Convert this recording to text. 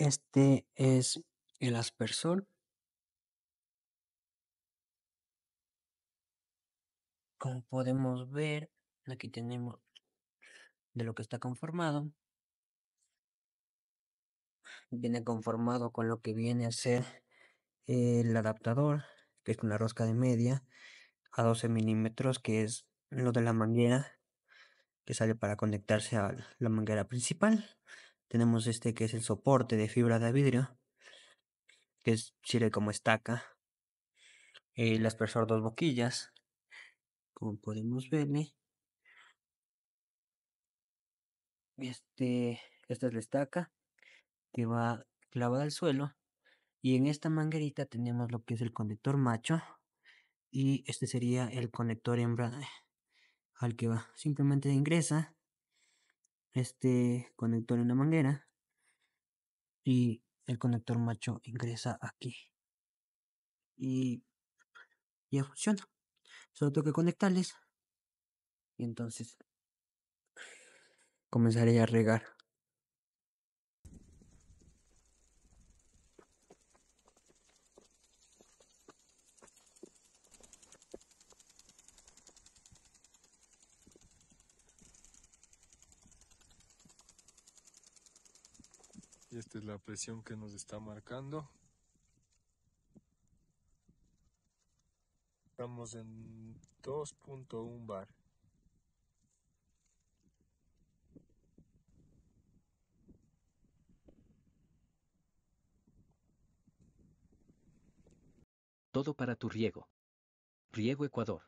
Este es el aspersor. Como podemos ver, aquí tenemos de lo que está conformado. Viene conformado con lo que viene a ser el adaptador, que es una rosca de media a 12 milímetros, que es lo de la manguera que sale para conectarse a la manguera principal. Tenemos este que es el soporte de fibra de vidrio, que sirve como estaca. Eh, el aspersor dos boquillas, como podemos verle. ¿eh? Este, esta es la estaca que va clavada al suelo. Y en esta manguerita tenemos lo que es el conector macho. Y este sería el conector hembra eh, al que va. Simplemente ingresa este conector en la manguera y el conector macho ingresa aquí y ya funciona solo tengo que conectarles y entonces comenzaré a regar y esta es la presión que nos está marcando estamos en 2.1 bar Todo para tu riego. Riego Ecuador.